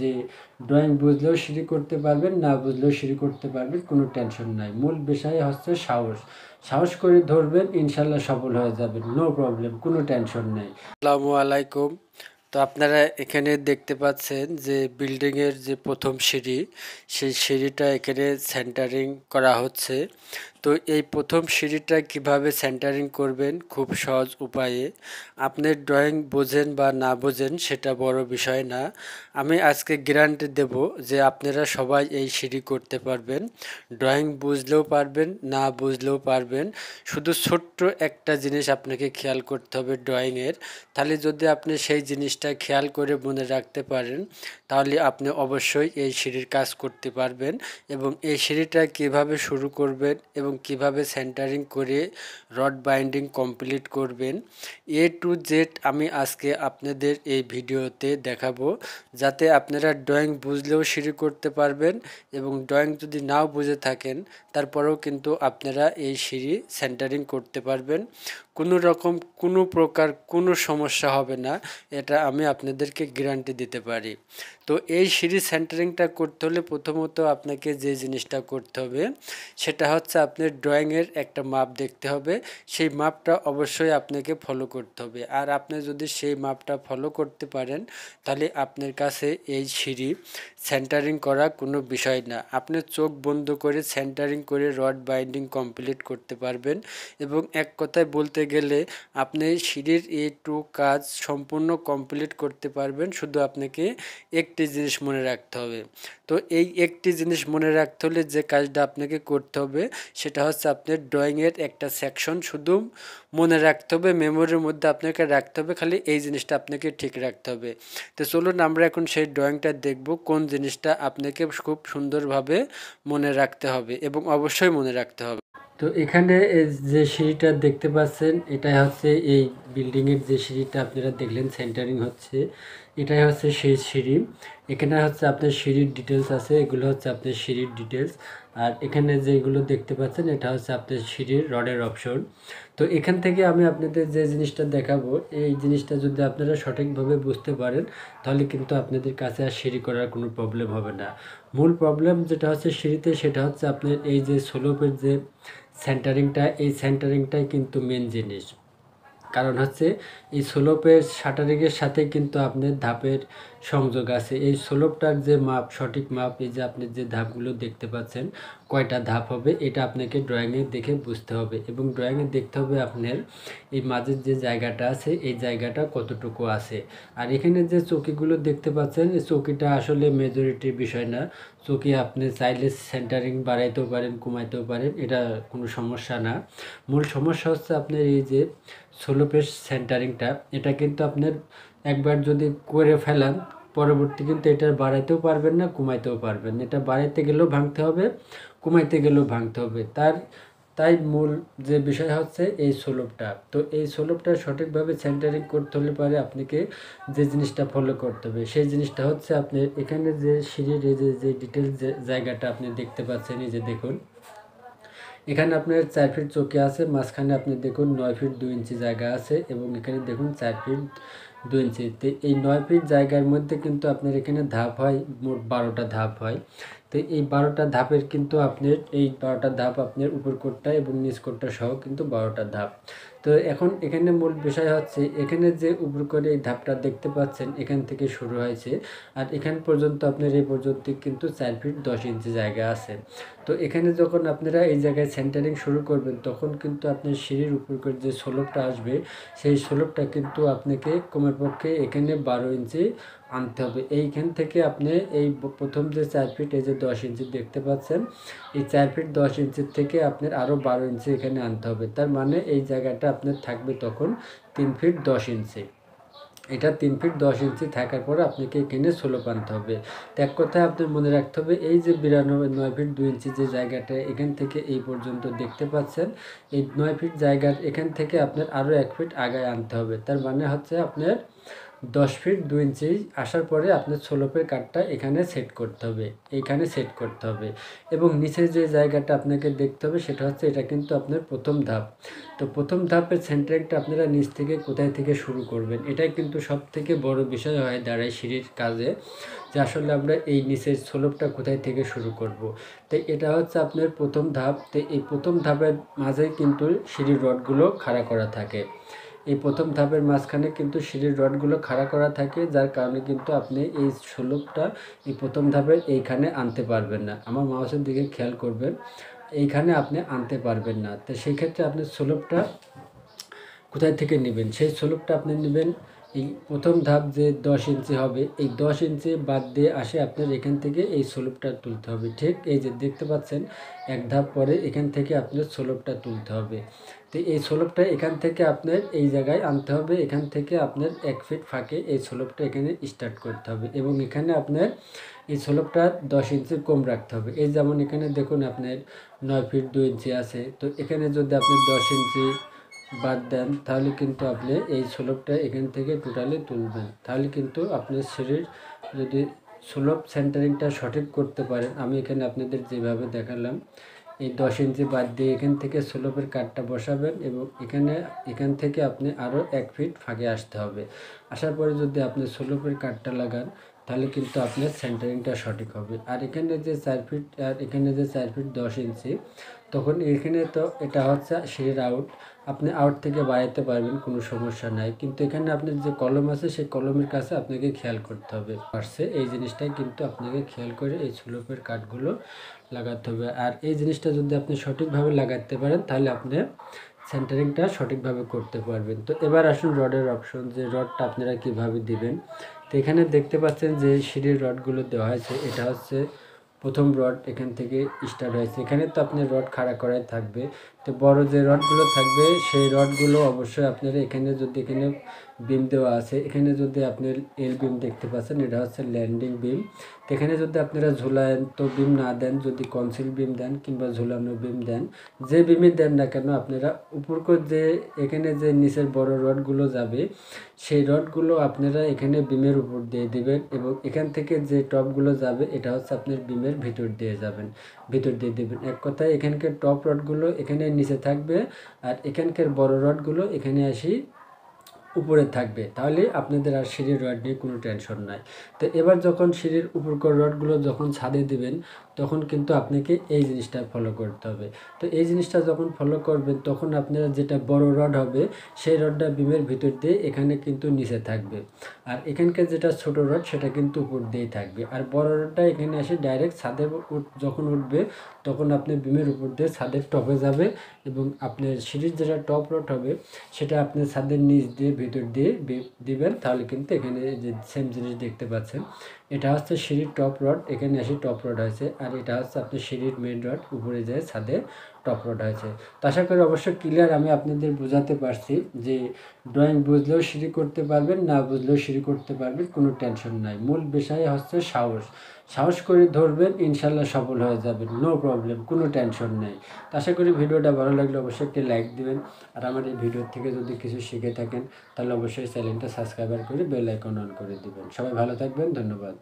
যে ড্রয়িং বুঝলেও সিঁড়ি করতে পারবেন না বুঝলেও সিঁড়ি করতে পারবেন কোনো টেনশন নাই মূল বিষয় হচ্ছে সাহস সাহস করে ধরবেন ইনশাল্লাহ সফল হয়ে যাবেন নো প্রবলেম কোনো টেনশন নেই আসসালামু আলাইকুম তো আপনারা এখানে দেখতে পাচ্ছেন যে বিল্ডিংয়ের যে প্রথম সিঁড়ি সেই সিঁড়িটা এখানে সেন্টারিং করা হচ্ছে তো এই প্রথম সিঁড়িটা কিভাবে সেন্টারিং করবেন খুব সহজ উপায়ে আপনি ড্রয়িং বোঝেন বা না বোঝেন সেটা বড় বিষয় না আমি আজকে গ্যারান্টি দেব যে আপনারা সবাই এই সিঁড়ি করতে পারবেন ড্রয়িং বুঝলেও পারবেন না বুঝলেও পারবেন শুধু ছোট্ট একটা জিনিস আপনাকে খেয়াল করতে হবে ড্রয়িংয়ের তাহলে যদি আপনি সেই জিনিসটা খেয়াল করে মনে রাখতে পারেন তাহলে আপনি অবশ্যই এই সিঁড়ির কাজ করতে পারবেন এবং এই সিঁড়িটা কিভাবে শুরু করবেন এবং কিভাবে সেন্টারিং করে রড বাইন্ডিং কমপ্লিট করবেন এ টু জেড আমি আজকে আপনাদের এই ভিডিওতে দেখাবো যাতে আপনারা ড্রয়িং বুঝলেও শুরু করতে পারবেন এবং ড্রয়িং যদি নাও বুঝে থাকেন তারপরেও কিন্তু আপনারা এই সিঁড়ি সেন্টারিং করতে পারবেন কোনো রকম কোনো প্রকার কোনো সমস্যা হবে না এটা আমি আপনাদেরকে গ্যারান্টি দিতে পারি তো এই সিঁড়ি সেন্টারিংটা করতে হলে প্রথমত আপনাকে যে জিনিসটা করতে হবে সেটা হচ্ছে আপনি আপনাদের ড্রয়িংয়ের একটা মাপ দেখতে হবে সেই মাপটা অবশ্যই আপনাকে ফলো করতে হবে আর আপনি যদি সেই মাপটা ফলো করতে পারেন তাহলে আপনার কাছে এই সিঁড়ি সেন্টারিং করা কোনো বিষয় না আপনি চোখ বন্ধ করে সেন্টারিং করে রড বাইন্ডিং কমপ্লিট করতে পারবেন এবং এক কথায় বলতে গেলে আপনি সিঁড়ির এ টু কাজ সম্পূর্ণ কমপ্লিট করতে পারবেন শুধু আপনাকে একটি জিনিস মনে রাখতে হবে তো এই একটি জিনিস মনে রাখতে হলে যে কাজটা আপনাকে করতে হবে সে সেটা হচ্ছে আপনার ড্রয়িংয়ের একটা সেকশন শুধু মনে রাখতে হবে মেমোরির মধ্যে আপনাকে রাখতে হবে খালি এই জিনিসটা আপনাকে ঠিক রাখতে হবে তো চলুন আমরা এখন সেই ড্রয়িংটা দেখব কোন জিনিসটা আপনাকে খুব সুন্দরভাবে মনে রাখতে হবে এবং অবশ্যই মনে রাখতে হবে তো এখানে যে সিঁড়িটা দেখতে পাচ্ছেন এটাই হচ্ছে এই বিল্ডিংয়ের যে সিঁড়িটা আপনারা দেখলেন সেন্টারিং হচ্ছে এটাই হচ্ছে সেই সিঁড়ি এখানে হচ্ছে আপনার সিঁড়ির ডিটেলস আছে এগুলো হচ্ছে আপনার সিঁড়ির ডিটেলস আর এখানে যেগুলো দেখতে পাচ্ছেন এটা হচ্ছে আপনার সিঁড়ির রডের অপশন তো এখান থেকে আমি আপনাদের যে জিনিসটা দেখাবো এই জিনিসটা যদি আপনারা সঠিকভাবে বুঝতে পারেন তাহলে কিন্তু আপনাদের কাছে আর সিঁড়ি করার কোনো প্রবলেম হবে না মূল প্রবলেম যেটা হচ্ছে সিঁড়িতে সেটা হচ্ছে আপনার এই যে স্লোপের যে সেন্টারিংটা এই সেন্টারিংটাই কিন্তু মেন জিনিস কারণ হচ্ছে এই স্লোপের শাটারিংয়ের সাথে কিন্তু আপনার ধাপের সংযোগ আছে এই স্লোপটার যে মাপ সঠিক মাপ এই যে আপনি যে ধাপগুলো দেখতে পাচ্ছেন কয়টা ধাপ হবে এটা আপনাকে ড্রয়িংয়ে দেখে বুঝতে হবে এবং ড্রয়িংয়ে দেখতে হবে আপনার এই মাঝের যে জায়গাটা আছে এই জায়গাটা কতটুকু আছে আর এখানে যে চকিগুলো দেখতে পাচ্ছেন চকিটা আসলে মেজরিটির বিষয় না চকি আপনি চাইলে সেন্টারিং বাড়াইতেও পারেন কমাইতেও পারেন এটা কোনো সমস্যা না মূল সমস্যা হচ্ছে আপনার এই যে সোলো পেস সেন্টারিংটা এটা কিন্তু আপনার একবার যদি করে ফেলান পরবর্তী কিন্তু এটা বাড়াইতেও পারবেন না কমাইতেও পারবেন না এটা বাড়াইতে গেলেও ভাঙতে হবে কমাইতে গেলেও ভাঙতে হবে তার তাই মূল যে বিষয় হচ্ছে এই সোলভটা তো এই সোলভটা সঠিকভাবে সেন্টারিং করতে হলে পরে আপনাকে যে জিনিসটা ফলো করতে হবে সেই জিনিসটা হচ্ছে আপনি এখানে যে সিঁড়ির যে যে ডিটেলস জায়গাটা আপনি দেখতে পাচ্ছেন এই যে দেখুন এখানে আপনার চার ফিট চোখে আছে মাঝখানে আপনি দেখুন নয় ফিট দুই ইঞ্চি জায়গা আছে এবং এখানে দেখুন চার ফিট দু ইঞ্চি এই নয় ফিট জায়গার মধ্যে কিন্তু আপনার এখানে ধাপ হয় মোট বারোটা ধাপ হয় তো এই বারোটা ধাপের কিন্তু আপনার এই বারোটা ধাপ আপনার উপর কোটটা এবং নিচ কোটটা সহ কিন্তু বারোটা ধাপ তো এখন এখানে মূল বিষয় হচ্ছে এখানে যে উপর করে এই ধাপটা দেখতে পাচ্ছেন এখান থেকে শুরু হয়েছে আর এখান পর্যন্ত আপনার এই পর্যন্ত কিন্তু চার ফিট দশ ইঞ্চি জায়গা আছে তো এখানে যখন আপনারা এই জায়গায় সেন্টারিং শুরু করবেন তখন কিন্তু আপনার সিঁড়ির উপর করে যে স্লোপটা আসবে সেই স্লোপটা কিন্তু আপনাকে কমের পক্ষে এখানে বারো ইঞ্চি আনতে হবে এইখান থেকে আপনি এই প্রথম যে চার ফিট এই যে দশ ইঞ্চি দেখতে পাচ্ছেন এই চার ফিট দশ ইঞ্চির থেকে আপনার আরও বারো ইঞ্চি এখানে আনতে হবে তার মানে এই জায়গাটা আপনার থাকবে তখন তিন ফিট দশ ইঞ্চি এটা তিন ফিট দশ ইঞ্চি থাকার পর আপনাকে এখানে ষোলো পানতে হবে এক কথায় আপনার মনে রাখতে হবে এই যে বিরানব্বই নয় ফিট দুই ইঞ্চি যে জায়গাটা এখান থেকে এই পর্যন্ত দেখতে পাচ্ছেন এই নয় ফিট জায়গার এখান থেকে আপনার আরও এক ফিট আগায় আনতে হবে তার মানে হচ্ছে আপনার দশ ফিট দু ইঞ্চি আসার পরে আপনার সোলোপের কাঠটা এখানে সেট করতে হবে এখানে সেট করতে হবে এবং নিচের যে জায়গাটা আপনাকে দেখতে হবে সেটা হচ্ছে এটা কিন্তু আপনার প্রথম ধাপ তো প্রথম ধাপের সেন্টারিংটা আপনারা নিচ থেকে কোথায় থেকে শুরু করবেন এটাই কিন্তু সব থেকে বড় বিষয় হয় দাঁড়ায় সিঁড়ির কাজে যে আসলে আমরা এই নিচের সোলোপটা কোথায় থেকে শুরু করব। তো এটা হচ্ছে আপনার প্রথম ধাপ তো এই প্রথম ধাপের মাঝে কিন্তু সিঁড়ির রডগুলো খাড়া করা থাকে এই প্রথম ধাপের মাঝখানে কিন্তু সিঁড়ির রডগুলো খাড়া করা থাকে যার কারণে কিন্তু আপনি এই স্লোপটা এই প্রথম ধাপের এইখানে আনতে পারবেন না আমার মাউসের দিকে খেয়াল করবেন এইখানে আপনি আনতে পারবেন না তো সেই ক্ষেত্রে আপনি স্লোপটা কোথায় থেকে নেবেন সেই স্লোপটা আপনি নেবেন এই প্রথম ধাপ যে দশ ইঞ্চি হবে এই দশ ইঞ্চি বাদ দিয়ে আসে আপনার এখান থেকে এই স্লোপটা তুলতে হবে ঠিক এই যে দেখতে পাচ্ছেন এক ধাপ পরে এখান থেকে আপনার স্লোপটা তুলতে হবে তো এই স্লোপটা এখান থেকে আপনার এই জায়গায় আনতে হবে এখান থেকে আপনার এক ফিট ফাঁকে এই স্লোপটা এখানে স্টার্ট করতে হবে এবং এখানে আপনার এই স্লোপটা দশ ইঞ্চি কম রাখতে হবে এই যেমন এখানে দেখুন আপনার নয় ফিট দু ইঞ্চি আছে তো এখানে যদি আপনার দশ ইঞ্চি বাদ দেন তাহলে কিন্তু আপনি এই সুলভটা এখান থেকে টোটালি তুলবেন তাহলে কিন্তু আপনার শরীর যদি সুলভ সেন্টারিংটা সঠিক করতে পারেন আমি এখানে আপনাদের যেভাবে দেখালাম এই দশ ইঞ্চি বাদ দিয়ে এখান থেকে সুলভের কাঠটা বসাবেন এবং এখানে এখান থেকে আপনি আরও এক ফিট ফাঁকে আসতে হবে আসার পরে যদি আপনি সুলভের কাঠটা লাগান তাহলে কিন্তু আপনার সেন্টারিংটা সঠিক হবে আর এখানে যে চার ফিট আর এখানে যে চার ফিট দশ ইঞ্চি তখন এখানে তো এটা হচ্ছে সিঁড়ির আউট আপনি আউট থেকে বাড়াইতে পারবেন কোনো সমস্যা নাই কিন্তু এখানে আপনার যে কলম আছে সেই কলমের কাছে আপনাকে খেয়াল করতে হবে পারছে এই জিনিসটাই কিন্তু আপনাকে খেয়াল করে এই সুলপের কাঠগুলো লাগাতে হবে আর এই জিনিসটা যদি আপনি সঠিকভাবে লাগাতে পারেন তাহলে আপনি সেন্টারিংটা সঠিকভাবে করতে পারবেন তো এবার আসুন রডের অপশন যে রডটা আপনারা কিভাবে দিবেন তো এখানে দেখতে পাচ্ছেন যে সিঁড়ির রডগুলো দেওয়া হয়েছে এটা হচ্ছে প্রথম রড এখান থেকে স্টার্ট হয়েছে এখানে তো আপনি রড খাড়া করাই থাকবে তো বড় যে রডগুলো থাকবে সেই রডগুলো অবশ্যই আপনার এখানে যদি এখানে বিম দেওয়া আছে এখানে যদি আপনি এল বিম দেখতে পাচ্ছেন এটা হচ্ছে ল্যান্ডিং বিম তো এখানে যদি আপনারা তো বিম না দেন যদি কনসিল বিম দেন কিংবা ঝুলানো বিম দেন যে বিমে দেন না কেন আপনারা করে যে এখানে যে নিচের বড় রডগুলো যাবে সেই রডগুলো আপনারা এখানে বিমের উপর দিয়ে দেবেন এবং এখান থেকে যে টপগুলো যাবে এটা হচ্ছে আপনার বিমের ভিতর দিয়ে যাবেন ভিতর দিয়ে দেবেন এক কথায় এখানকার টপ রডগুলো এখানে নিচে থাকবে আর এখানকার বড় রডগুলো এখানে আসি উপরে থাকবে তাহলে আপনাদের আর সিঁড়ির রড নিয়ে কোনো টেনশন নাই তো এবার যখন সিঁড়ির উপরকার রডগুলো যখন ছাদে দিবেন তখন কিন্তু আপনাকে এই জিনিসটা ফলো করতে হবে তো এই জিনিসটা যখন ফলো করবেন তখন আপনারা যেটা বড় রড হবে সেই রডটা বিমের ভিতর দিয়ে এখানে কিন্তু নিচে থাকবে আর এখানকার যেটা ছোট রড সেটা কিন্তু উপর দিয়েই থাকবে আর বড় রডটা এখানে আসে ডাইরেক্ট ছাদের যখন উঠবে তখন আপনি বিমের উপর দিয়ে ছাদের টপে যাবে এবং আপনার সিঁড়ির যেটা টপ রড হবে সেটা আপনি ছাদের নিচ দিয়ে ভিতর দিয়ে দিবেন তাহলে কিন্তু এখানে যে সেম জিনিস দেখতে পাচ্ছেন এটা হচ্ছে সিঁড়ির টপ রড এখানে আসে টপ রড আর আর এটা হচ্ছে আপনার সিঁড়ির মেন রড উপরে যে ছাদে টপ রড হয়েছে তো আশা করি অবশ্যই ক্লিয়ার আমি আপনাদের বোঝাতে পারছি যে ড্রয়িং বুঝলেও সিঁড়ি করতে পারবেন না বুঝলেও সিঁড়ি করতে পারবেন কোনো টেনশন নাই মূল বিষয় হচ্ছে সাহস সাহস করে ধরবেন ইনশাল্লাহ সফল হয়ে যাবেন নো প্রবলেম কোনো টেনশন নেই তো আশা করি ভিডিওটা ভালো লাগলে অবশ্যই একটি লাইক দিবেন আর আমার এই ভিডিওর থেকে যদি কিছু শিখে থাকেন তাহলে অবশ্যই চ্যানেলটা সাবস্ক্রাইবার করে বেল আইকন অন করে দিবেন সবাই ভালো থাকবেন ধন্যবাদ